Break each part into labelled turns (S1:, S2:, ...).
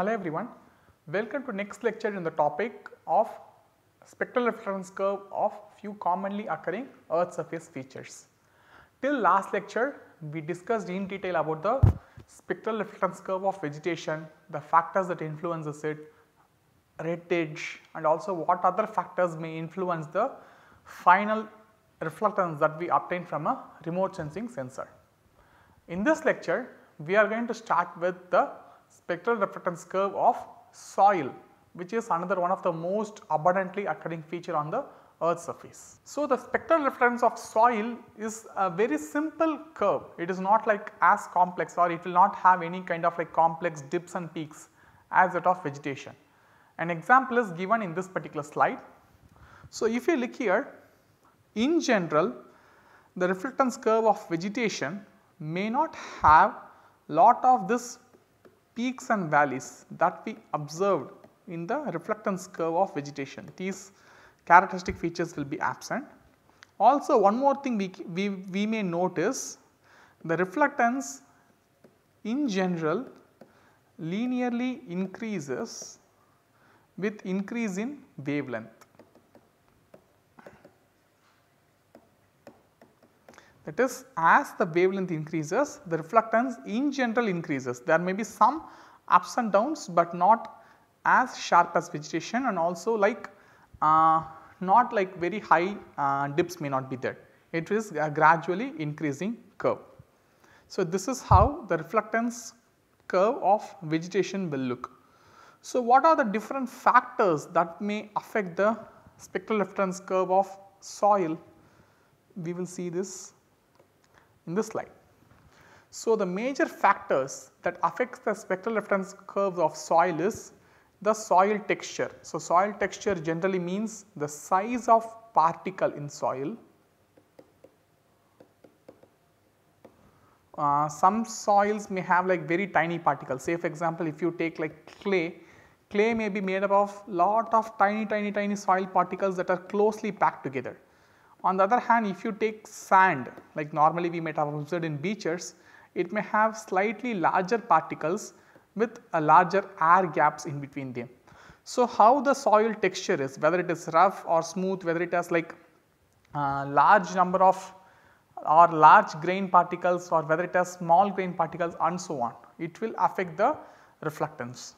S1: hello everyone. Welcome to next lecture in the topic of spectral reference curve of few commonly occurring earth surface features. Till last lecture, we discussed in detail about the spectral reference curve of vegetation, the factors that influences it, edge, and also what other factors may influence the final reflectance that we obtain from a remote sensing sensor. In this lecture, we are going to start with the spectral reflectance curve of soil which is another one of the most abundantly occurring feature on the earth's surface. So, the spectral reflectance of soil is a very simple curve it is not like as complex or it will not have any kind of like complex dips and peaks as that of vegetation. An example is given in this particular slide. So, if you look here in general the reflectance curve of vegetation may not have lot of this peaks and valleys that we observed in the reflectance curve of vegetation. These characteristic features will be absent. Also one more thing we, we, we may notice the reflectance in general linearly increases with increase in wavelength. That is as the wavelength increases the reflectance in general increases. There may be some ups and downs, but not as sharp as vegetation and also like uh, not like very high uh, dips may not be there. It is uh, gradually increasing curve. So, this is how the reflectance curve of vegetation will look. So, what are the different factors that may affect the spectral reflectance curve of soil? We will see this in this slide. So, the major factors that affects the spectral reference curves of soil is the soil texture. So, soil texture generally means the size of particle in soil. Uh, some soils may have like very tiny particles say for example, if you take like clay, clay may be made up of lot of tiny tiny tiny soil particles that are closely packed together. On the other hand, if you take sand like normally we might have observed in beaches, it may have slightly larger particles with a larger air gaps in between them. So, how the soil texture is whether it is rough or smooth whether it has like a uh, large number of or large grain particles or whether it has small grain particles and so on it will affect the reflectance.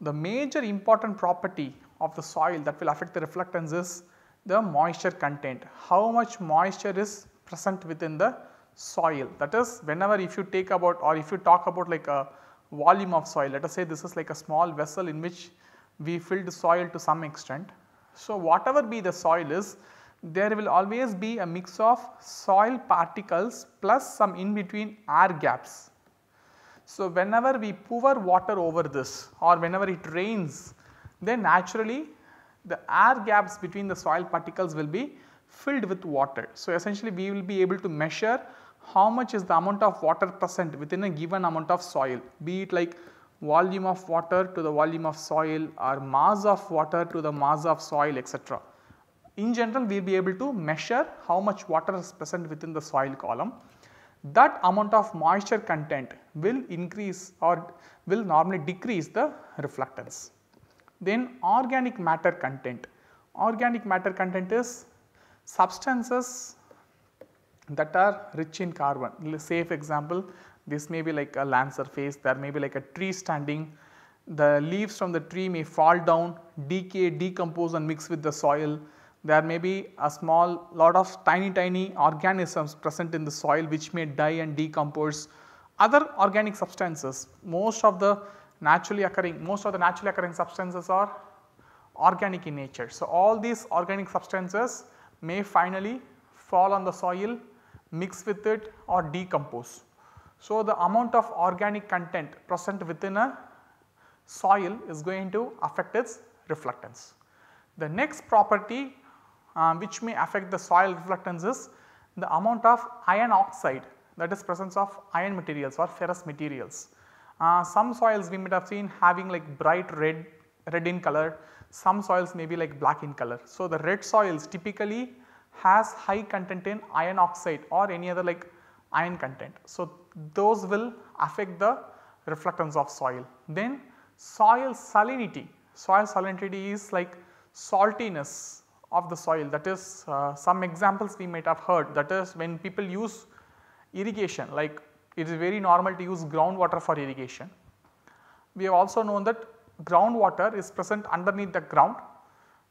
S1: The major important property of the soil that will affect the reflectance is the moisture content, how much moisture is present within the soil. That is whenever if you take about or if you talk about like a volume of soil, let us say this is like a small vessel in which we filled soil to some extent. So, whatever be the soil is, there will always be a mix of soil particles plus some in between air gaps. So, whenever we pour water over this or whenever it rains, then naturally the air gaps between the soil particles will be filled with water. So, essentially we will be able to measure how much is the amount of water present within a given amount of soil be it like volume of water to the volume of soil or mass of water to the mass of soil etc. In general we will be able to measure how much water is present within the soil column. That amount of moisture content will increase or will normally decrease the reflectance. Then organic matter content. Organic matter content is substances that are rich in carbon. Say for example, this may be like a land surface, there may be like a tree standing, the leaves from the tree may fall down, decay, decompose and mix with the soil. There may be a small lot of tiny tiny organisms present in the soil which may die and decompose. Other organic substances, most of the naturally occurring most of the naturally occurring substances are organic in nature. So, all these organic substances may finally fall on the soil, mix with it or decompose. So, the amount of organic content present within a soil is going to affect its reflectance. The next property uh, which may affect the soil reflectance is the amount of iron oxide that is presence of iron materials or ferrous materials. Uh, some soils we might have seen having like bright red, red in color, some soils may be like black in color. So, the red soils typically has high content in iron oxide or any other like iron content. So, those will affect the reflectance of soil. Then soil salinity, soil salinity is like saltiness of the soil that is uh, some examples we might have heard that is when people use irrigation like it is very normal to use groundwater for irrigation. We have also known that groundwater is present underneath the ground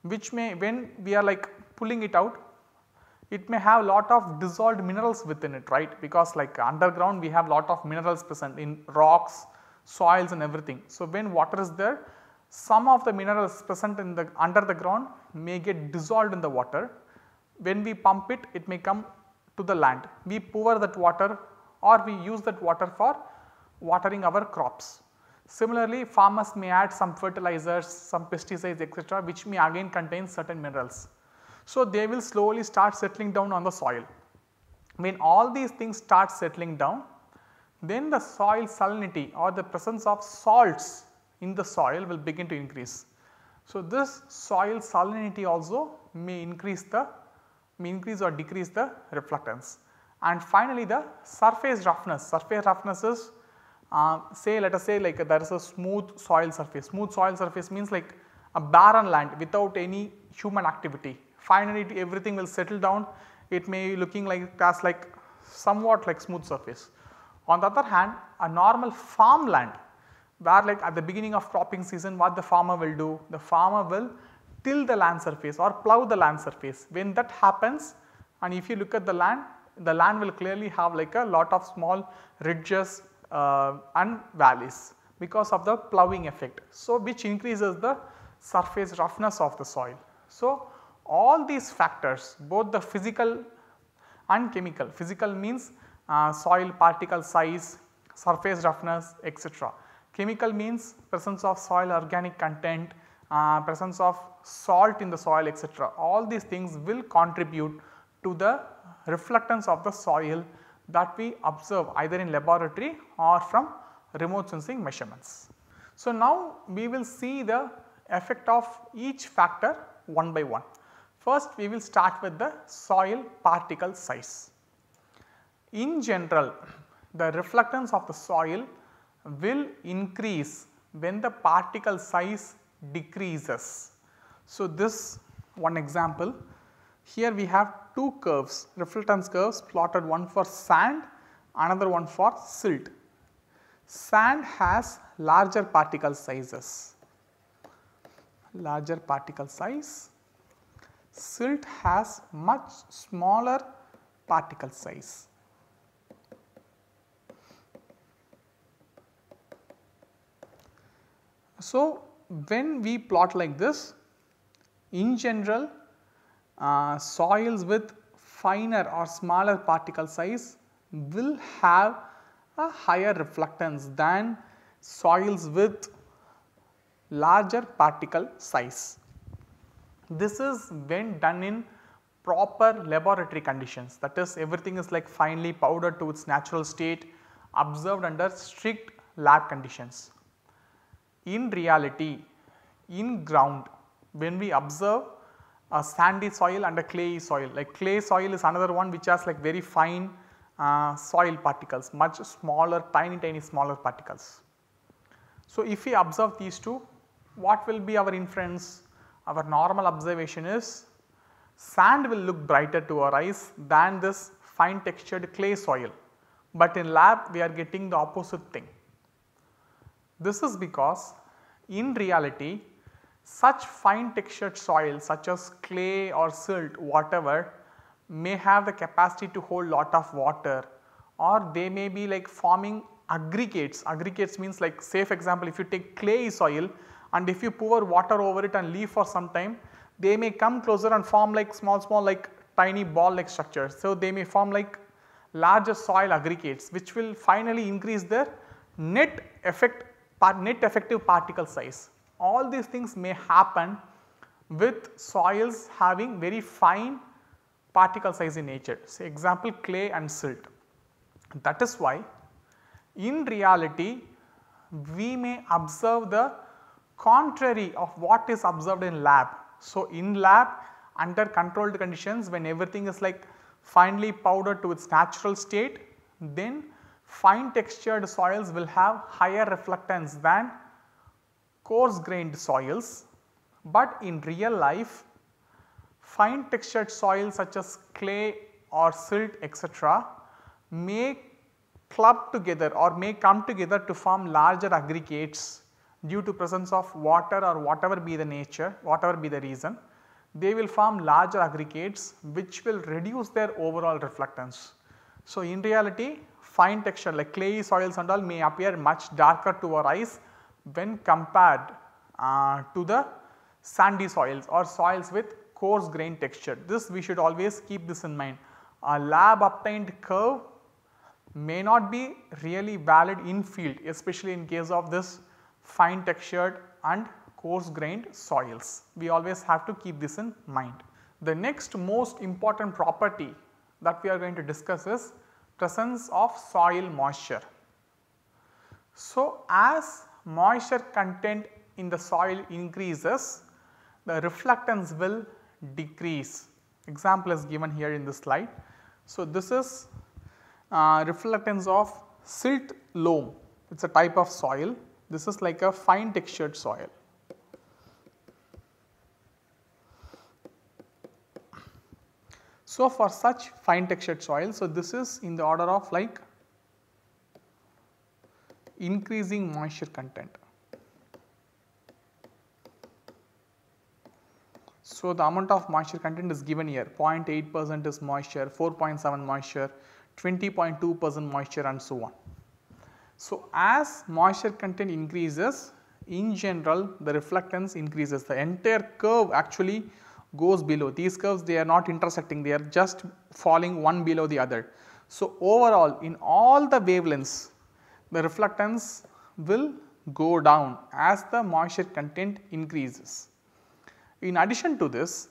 S1: which may when we are like pulling it out it may have lot of dissolved minerals within it right because like underground we have lot of minerals present in rocks, soils and everything. So, when water is there some of the minerals present in the under the ground may get dissolved in the water. When we pump it, it may come to the land. We pour that water or we use that water for watering our crops. Similarly, farmers may add some fertilizers, some pesticides etc., which may again contain certain minerals. So, they will slowly start settling down on the soil. When all these things start settling down, then the soil salinity or the presence of salts in the soil will begin to increase. So, this soil salinity also may increase the may increase or decrease the reflectance. And finally, the surface roughness, surface roughness is uh, say let us say like uh, there is a smooth soil surface, smooth soil surface means like a barren land without any human activity. Finally, it, everything will settle down, it may be looking like as like somewhat like smooth surface. On the other hand, a normal farmland where like at the beginning of cropping season what the farmer will do? The farmer will till the land surface or plough the land surface. When that happens and if you look at the land the land will clearly have like a lot of small ridges uh, and valleys because of the ploughing effect. So, which increases the surface roughness of the soil. So, all these factors both the physical and chemical, physical means uh, soil particle size, surface roughness etc. Chemical means presence of soil organic content, uh, presence of salt in the soil etc. All these things will contribute to the reflectance of the soil that we observe either in laboratory or from remote sensing measurements. So, now we will see the effect of each factor one by one. First we will start with the soil particle size. In general the reflectance of the soil will increase when the particle size decreases. So, this one example here we have two curves, reflectance curves plotted one for sand, another one for silt. Sand has larger particle sizes, larger particle size. Silt has much smaller particle size. So, when we plot like this, in general uh, soils with finer or smaller particle size will have a higher reflectance than soils with larger particle size. This is when done in proper laboratory conditions that is everything is like finely powdered to its natural state observed under strict lab conditions. In reality, in ground when we observe a sandy soil and a clayey soil. Like clay soil is another one which has like very fine uh, soil particles, much smaller tiny tiny smaller particles. So, if we observe these two what will be our inference? Our normal observation is sand will look brighter to our eyes than this fine textured clay soil, but in lab we are getting the opposite thing. This is because in reality such fine textured soil such as clay or silt whatever may have the capacity to hold lot of water or they may be like forming aggregates. Aggregates means like safe example if you take clay soil and if you pour water over it and leave for some time they may come closer and form like small small like tiny ball like structures. So, they may form like larger soil aggregates which will finally increase their net effect net effective particle size all these things may happen with soils having very fine particle size in nature say example clay and silt. That is why in reality we may observe the contrary of what is observed in lab. So, in lab under controlled conditions when everything is like finely powdered to its natural state then fine textured soils will have higher reflectance than coarse grained soils, but in real life fine textured soils such as clay or silt etc., may club together or may come together to form larger aggregates due to presence of water or whatever be the nature, whatever be the reason. They will form larger aggregates which will reduce their overall reflectance. So, in reality fine texture like clay soils and all may appear much darker to our eyes when compared uh, to the sandy soils or soils with coarse grain texture. This we should always keep this in mind. A lab obtained curve may not be really valid in field especially in case of this fine textured and coarse grained soils. We always have to keep this in mind. The next most important property that we are going to discuss is presence of soil moisture. So, as moisture content in the soil increases, the reflectance will decrease. Example is given here in the slide. So, this is uh, reflectance of silt loam, it is a type of soil. This is like a fine textured soil. So, for such fine textured soil, so this is in the order of like increasing moisture content. So, the amount of moisture content is given here 0.8 percent is moisture, 4.7 moisture, 20.2 percent moisture and so on. So, as moisture content increases in general the reflectance increases the entire curve actually goes below these curves they are not intersecting they are just falling one below the other. So, overall in all the wavelengths the reflectance will go down as the moisture content increases. In addition to this,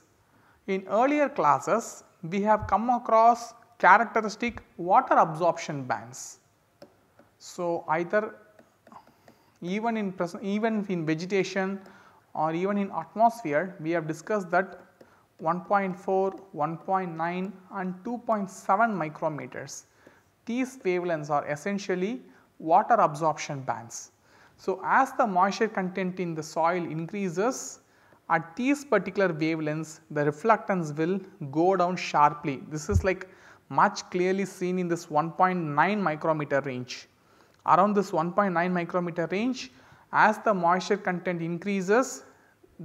S1: in earlier classes we have come across characteristic water absorption bands. So, either even in present even in vegetation or even in atmosphere we have discussed that 1.4, 1.9 and 2.7 micrometers. These wavelengths are essentially water absorption bands. So, as the moisture content in the soil increases at these particular wavelengths the reflectance will go down sharply. This is like much clearly seen in this 1.9 micrometer range. Around this 1.9 micrometer range as the moisture content increases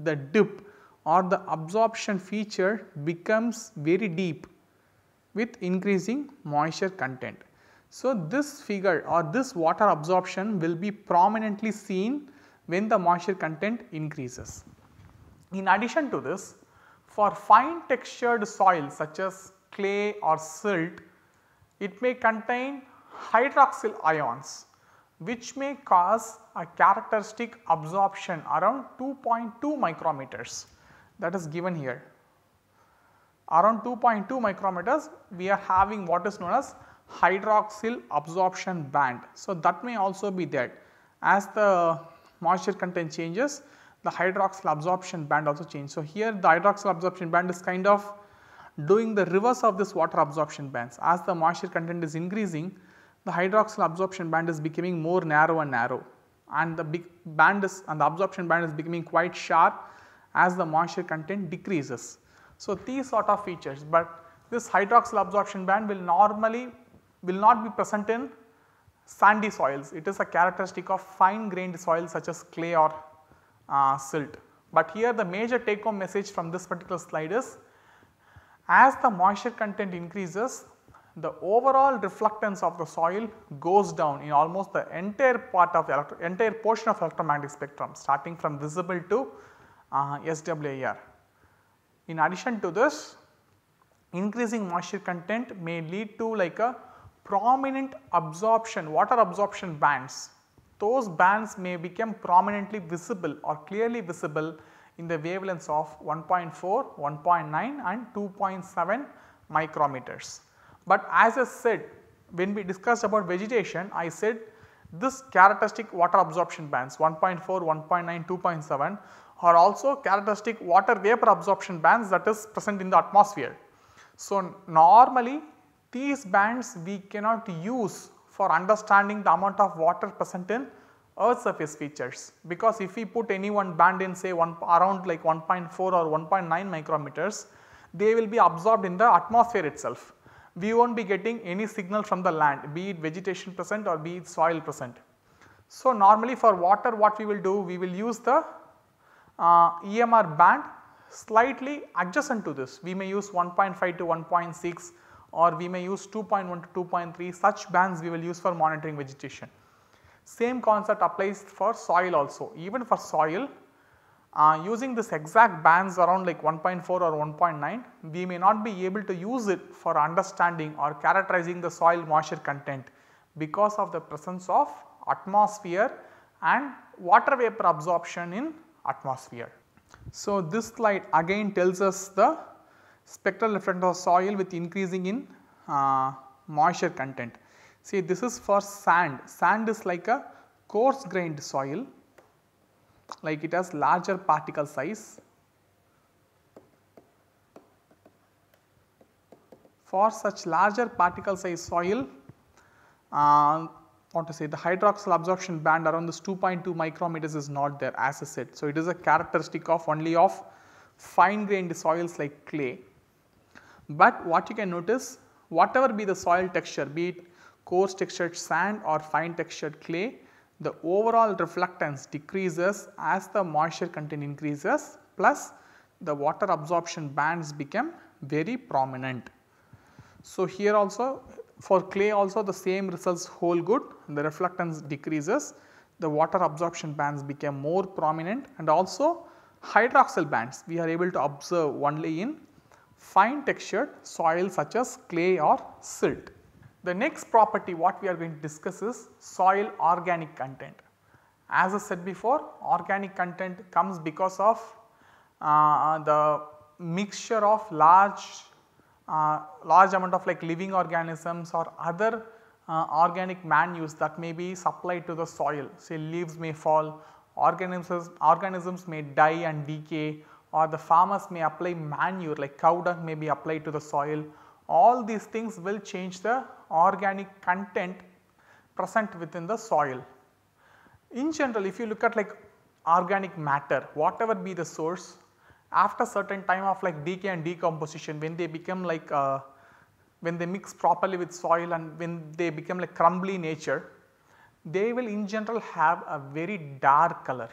S1: the dip or the absorption feature becomes very deep with increasing moisture content. So, this figure or this water absorption will be prominently seen when the moisture content increases. In addition to this, for fine textured soil such as clay or silt, it may contain hydroxyl ions which may cause a characteristic absorption around 2.2 micrometers that is given here. Around 2.2 micrometers we are having what is known as hydroxyl absorption band. So, that may also be there as the moisture content changes the hydroxyl absorption band also change. So, here the hydroxyl absorption band is kind of doing the reverse of this water absorption bands as the moisture content is increasing the hydroxyl absorption band is becoming more narrow and narrow and the big band is and the absorption band is becoming quite sharp as the moisture content decreases. So, these sort of features, but this hydroxyl absorption band will normally will not be present in sandy soils. It is a characteristic of fine grained soils such as clay or uh, silt. But here the major take home message from this particular slide is as the moisture content increases the overall reflectance of the soil goes down in almost the entire part of the entire portion of electromagnetic spectrum starting from visible to uh, SWIR. In addition to this increasing moisture content may lead to like a prominent absorption water absorption bands. Those bands may become prominently visible or clearly visible in the wavelengths of 1.4, 1.9 and 2.7 micrometers. But as I said when we discussed about vegetation I said this characteristic water absorption bands 1.4, 1.9, 2.7 are also characteristic water vapor absorption bands that is present in the atmosphere. So, normally these bands we cannot use for understanding the amount of water present in earth surface features because if we put any one band in say one around like 1.4 or 1.9 micrometers they will be absorbed in the atmosphere itself. We will not be getting any signal from the land be it vegetation present or be it soil present. So, normally for water what we will do we will use the uh, EMR band slightly adjacent to this we may use 1.5 to 1.6 or we may use 2.1 to 2.3 such bands we will use for monitoring vegetation. Same concept applies for soil also even for soil uh, using this exact bands around like 1.4 or 1.9 we may not be able to use it for understanding or characterizing the soil moisture content because of the presence of atmosphere and water vapor absorption in atmosphere. So, this slide again tells us the spectral reflectance of soil with increasing in uh, moisture content. See this is for sand, sand is like a coarse grained soil like it has larger particle size. For such larger particle size soil uh, what to say the hydroxyl absorption band around this 2.2 micrometers is not there as I said. So, it is a characteristic of only of fine grained soils like clay but what you can notice whatever be the soil texture be it coarse textured sand or fine textured clay the overall reflectance decreases as the moisture content increases plus the water absorption bands become very prominent. So, here also for clay also the same results hold good the reflectance decreases the water absorption bands become more prominent and also hydroxyl bands we are able to observe only in fine textured soil such as clay or silt. The next property what we are going to discuss is soil organic content. As I said before organic content comes because of uh, the mixture of large uh, large amount of like living organisms or other uh, organic manures that may be supplied to the soil say leaves may fall organisms organisms may die and decay or the farmers may apply manure like cow dung may be applied to the soil. All these things will change the organic content present within the soil. In general if you look at like organic matter whatever be the source after certain time of like decay and decomposition when they become like uh, when they mix properly with soil and when they become like crumbly nature they will in general have a very dark color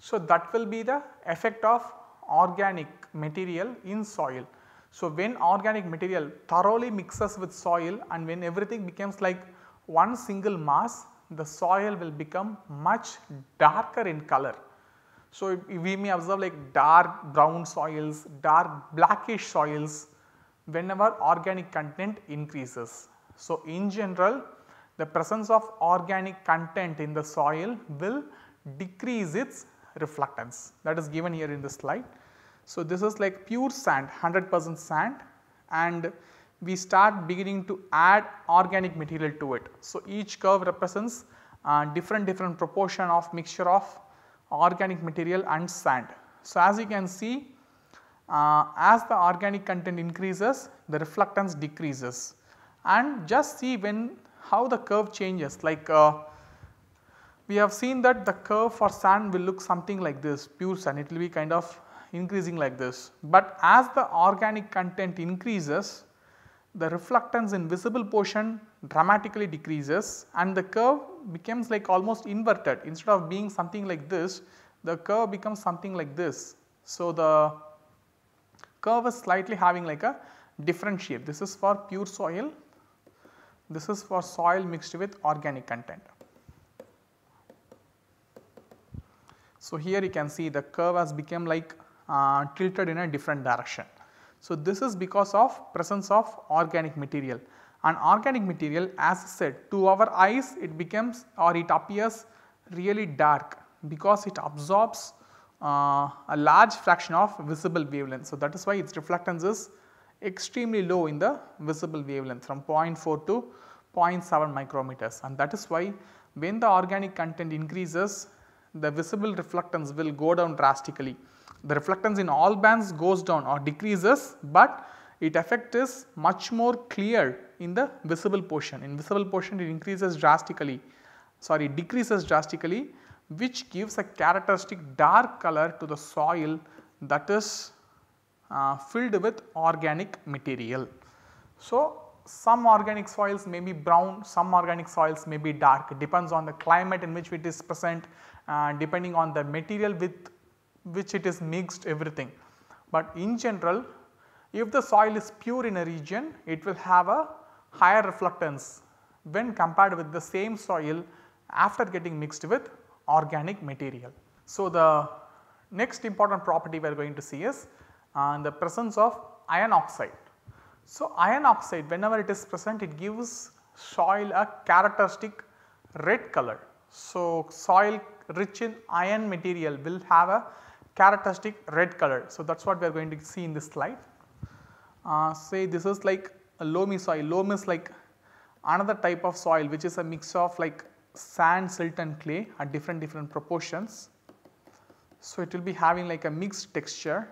S1: so, that will be the effect of organic material in soil. So, when organic material thoroughly mixes with soil and when everything becomes like one single mass the soil will become much darker in color. So, we may observe like dark brown soils, dark blackish soils whenever organic content increases. So, in general the presence of organic content in the soil will decrease its reflectance that is given here in the slide. So, this is like pure sand 100 percent sand and we start beginning to add organic material to it. So, each curve represents uh, different different proportion of mixture of organic material and sand. So, as you can see uh, as the organic content increases the reflectance decreases and just see when how the curve changes like uh, we have seen that the curve for sand will look something like this pure sand it will be kind of increasing like this. But as the organic content increases the reflectance in visible portion dramatically decreases and the curve becomes like almost inverted instead of being something like this the curve becomes something like this. So, the curve is slightly having like a different shape this is for pure soil this is for soil mixed with organic content. So, here you can see the curve has become like uh, tilted in a different direction. So, this is because of presence of organic material and organic material as I said to our eyes it becomes or it appears really dark because it absorbs uh, a large fraction of visible wavelength. So, that is why its reflectance is extremely low in the visible wavelength from 0.4 to 0.7 micrometers and that is why when the organic content increases the visible reflectance will go down drastically. The reflectance in all bands goes down or decreases, but it effect is much more clear in the visible portion. In visible portion it increases drastically, sorry decreases drastically which gives a characteristic dark color to the soil that is uh, filled with organic material. So, some organic soils may be brown, some organic soils may be dark, depends on the climate in which it is present, and uh, depending on the material with which it is mixed everything. But in general if the soil is pure in a region it will have a higher reflectance when compared with the same soil after getting mixed with organic material. So, the next important property we are going to see is uh, the presence of iron oxide. So, iron oxide whenever it is present it gives soil a characteristic red color. So, soil rich in iron material will have a characteristic red color. So, that is what we are going to see in this slide. Uh, say this is like a loamy soil, loam is like another type of soil which is a mix of like sand, silt and clay at different different proportions. So, it will be having like a mixed texture.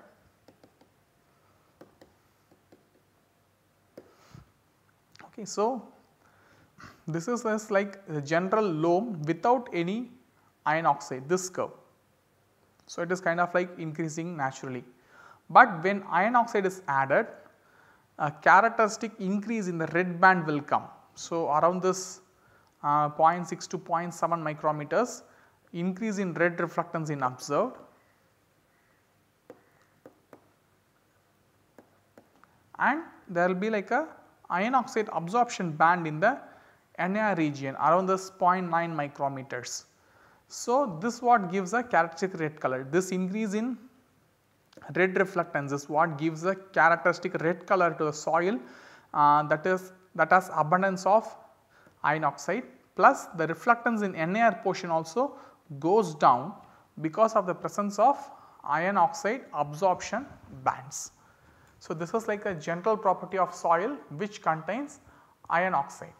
S1: Okay, so, this is, is like a general loam without any iron oxide this curve. So, it is kind of like increasing naturally, but when iron oxide is added a characteristic increase in the red band will come. So, around this uh, 0.6 to 0.7 micrometers increase in red reflectance in observed and there will be like a iron oxide absorption band in the Na region around this 0.9 micrometers. So, this what gives a characteristic red color. This increase in red reflectance is what gives a characteristic red color to the soil uh, that is that has abundance of iron oxide plus the reflectance in NAR portion also goes down because of the presence of iron oxide absorption bands. So, this is like a general property of soil which contains iron oxide.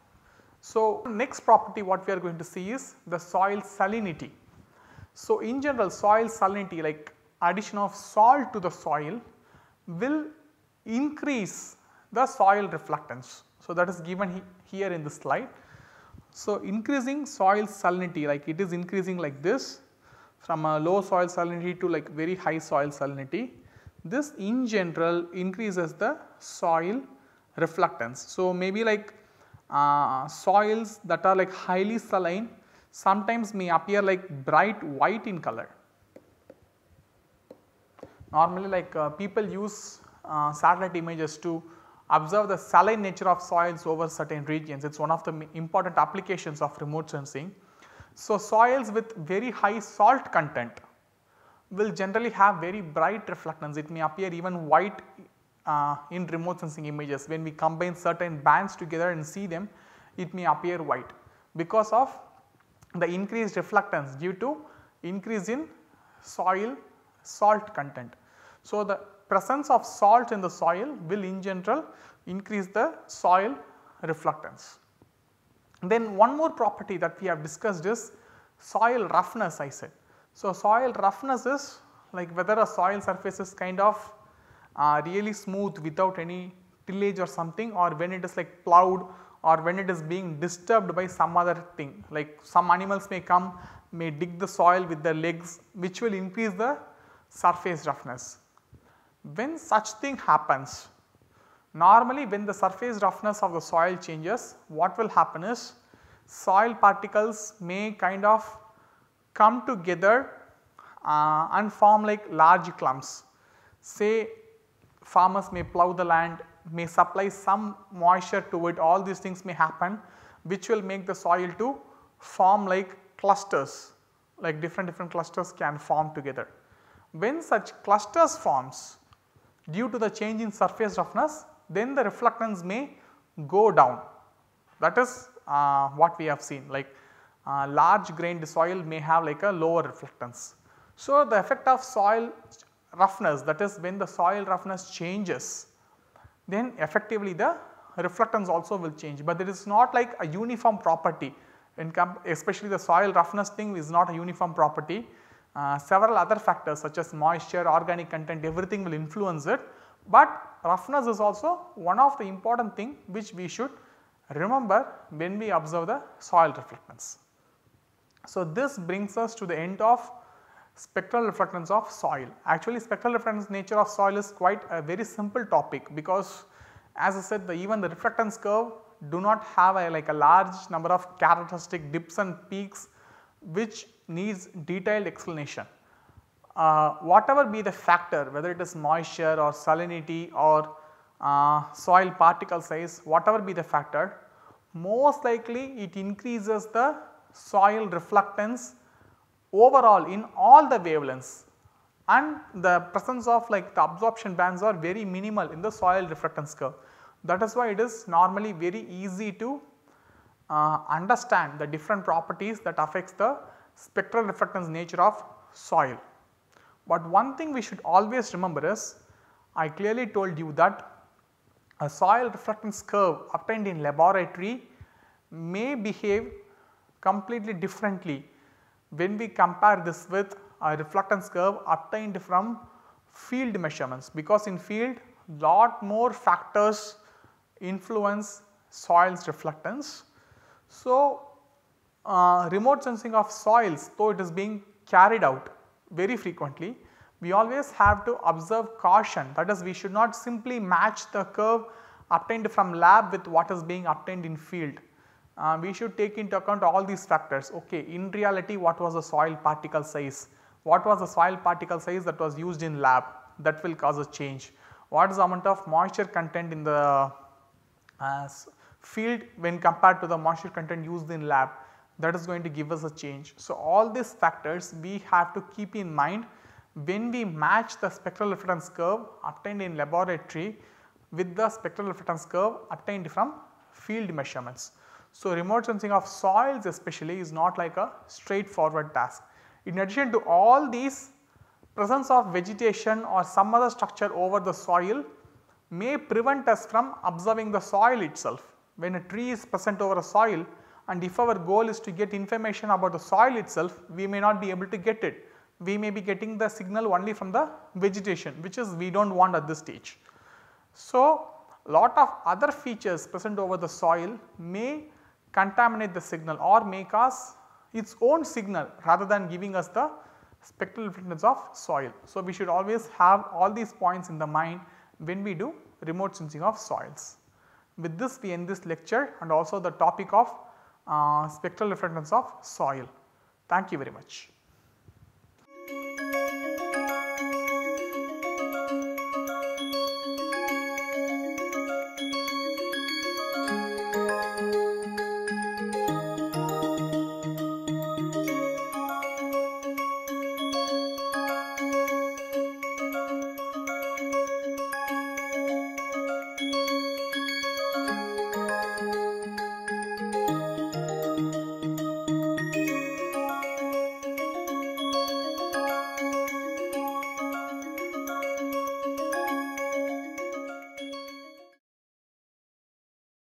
S1: So, next property what we are going to see is the soil salinity. So, in general soil salinity like addition of salt to the soil will increase the soil reflectance. So, that is given he here in the slide. So, increasing soil salinity like it is increasing like this from a low soil salinity to like very high soil salinity. This in general increases the soil reflectance. So, maybe like uh, soils that are like highly saline sometimes may appear like bright white in color. Normally like uh, people use uh, satellite images to observe the saline nature of soils over certain regions. It is one of the important applications of remote sensing. So, soils with very high salt content will generally have very bright reflectance. It may appear even white uh, in remote sensing images when we combine certain bands together and see them it may appear white because of the increased reflectance due to increase in soil salt content. So, the presence of salt in the soil will in general increase the soil reflectance. Then one more property that we have discussed is soil roughness I said. So, soil roughness is like whether a soil surface is kind of uh, really smooth without any tillage or something or when it is like ploughed or when it is being disturbed by some other thing like some animals may come may dig the soil with their legs which will increase the surface roughness. When such thing happens normally when the surface roughness of the soil changes what will happen is soil particles may kind of come together uh, and form like large clumps say farmers may plough the land, may supply some moisture to it, all these things may happen which will make the soil to form like clusters, like different different clusters can form together. When such clusters forms due to the change in surface roughness, then the reflectance may go down. That is uh, what we have seen like uh, large grained soil may have like a lower reflectance. So, the effect of soil roughness that is when the soil roughness changes then effectively the reflectance also will change, but it is not like a uniform property especially the soil roughness thing is not a uniform property. Uh, several other factors such as moisture, organic content everything will influence it, but roughness is also one of the important thing which we should remember when we observe the soil reflectance. So, this brings us to the end of spectral reflectance of soil. Actually spectral reflectance nature of soil is quite a very simple topic because as I said the, even the reflectance curve do not have a, like a large number of characteristic dips and peaks which needs detailed explanation. Uh, whatever be the factor whether it is moisture or salinity or uh, soil particle size whatever be the factor most likely it increases the soil reflectance overall in all the wavelengths and the presence of like the absorption bands are very minimal in the soil reflectance curve. That is why it is normally very easy to uh, understand the different properties that affects the spectral reflectance nature of soil. But one thing we should always remember is I clearly told you that a soil reflectance curve obtained in laboratory may behave completely differently when we compare this with a reflectance curve obtained from field measurements because in field lot more factors influence soils reflectance. So, uh, remote sensing of soils though it is being carried out very frequently we always have to observe caution that is we should not simply match the curve obtained from lab with what is being obtained in field uh, we should take into account all these factors okay in reality what was the soil particle size, what was the soil particle size that was used in lab that will cause a change, what is the amount of moisture content in the uh, field when compared to the moisture content used in lab that is going to give us a change. So, all these factors we have to keep in mind when we match the spectral reference curve obtained in laboratory with the spectral reference curve obtained from field measurements. So, remote sensing of soils especially is not like a straightforward task. In addition to all these presence of vegetation or some other structure over the soil may prevent us from observing the soil itself. When a tree is present over a soil and if our goal is to get information about the soil itself, we may not be able to get it. We may be getting the signal only from the vegetation which is we do not want at this stage. So, lot of other features present over the soil may contaminate the signal or make us its own signal rather than giving us the spectral reflectance of soil. So, we should always have all these points in the mind when we do remote sensing of soils. With this we end this lecture and also the topic of uh, spectral reflectance of soil. Thank you very much.